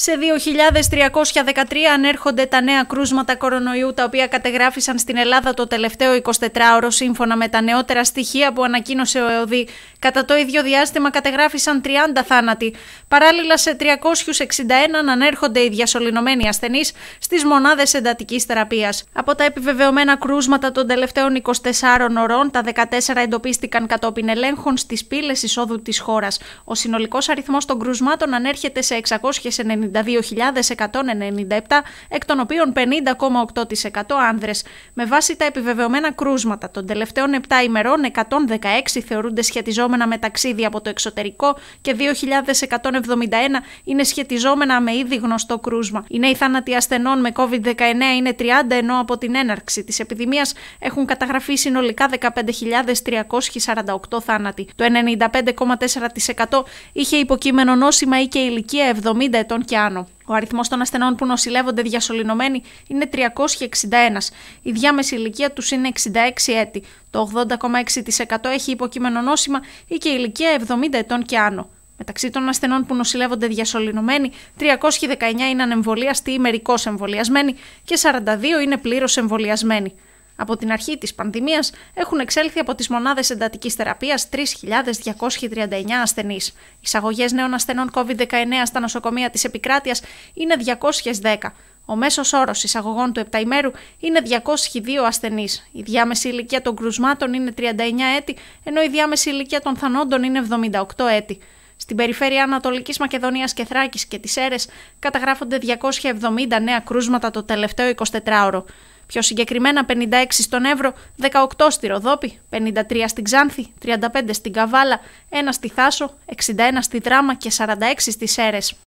Σε 2.313 ανέρχονται τα νέα κρούσματα κορονοϊού τα οποία κατεγράφησαν στην Ελλάδα το τελευταίο 24ωρο σύμφωνα με τα νεότερα στοιχεία που ανακοίνωσε ο ΕΟΔΗ. Κατά το ίδιο διάστημα κατεγράφησαν 30 θάνατοι. Παράλληλα σε 361 ανέρχονται οι διασωληνωμένοι ασθενείς στις μονάδες εντατικής θεραπείας. Από τα επιβεβαιωμένα κρούσματα των τελευταίων 24 ωρών, τα 14 εντοπίστηκαν κατόπιν ελέγχων στις πύλες εισόδου της χώρας. Ο συνολικός αριθμός των κρούσματων ανέρχεται σε 690. 2.197 εκ των οποίων 50,8% άνδρες. Με βάση τα επιβεβαιωμένα κρούσματα των τελευταίων 7 ημερών, 116 θεωρούνται σχετιζόμενα με ταξίδι από το εξωτερικό και 2.171 είναι σχετιζόμενα με ήδη γνωστό κρούσμα. Οι νέοι θάνατοι ασθενών με COVID-19 είναι 30, ενώ από την έναρξη της επιδημίας έχουν καταγραφεί συνολικά 15.348 θάνατοι. Το 95,4% είχε υποκείμενο νόσημα ή και ηλικία 70 ετών και ο αριθμός των ασθενών που νοσηλεύονται διασωληνωμένοι είναι 361. Η διάμεση ηλικία τους είναι 66 έτη. Το 80,6% έχει υποκείμενο νόσημα ή και ηλικία 70 ετών και άνω. Μεταξύ των ασθενών που νοσηλεύονται διασωληνωμένοι, 319 είναι ανεμβολιαστοί ή μερικώς εμβολιασμένοι και 42 είναι πλήρως εμβολιασμένοι. Από την αρχή της πανδημίας έχουν εξέλθει από τις μονάδες εντατικής θεραπείας 3.239 ασθενείς. Εισαγωγές νέων ασθενών COVID-19 στα νοσοκομεία της επικράτειας είναι 210. Ο μέσος όρος εισαγωγών του επταημέρου είναι 202 ασθενείς. Η διάμεση ηλικία των κρουσμάτων είναι 39 έτη, ενώ η διάμεση ηλικία των θανόντων είναι 78 έτη. Στην περιφέρεια Ανατολικής Μακεδονίας και Θράκης και της Έρες καταγράφονται 270 νέα κρούσματα το τελευταίο 24ωρο. Πιο συγκεκριμένα 56 στον Εύρο, 18 στη Ροδόπη, 53 στην Ξάνθη, 35 στην Καβάλα, 1 στη Θάσο, 61 στη Δράμα και 46 στις Σέρες.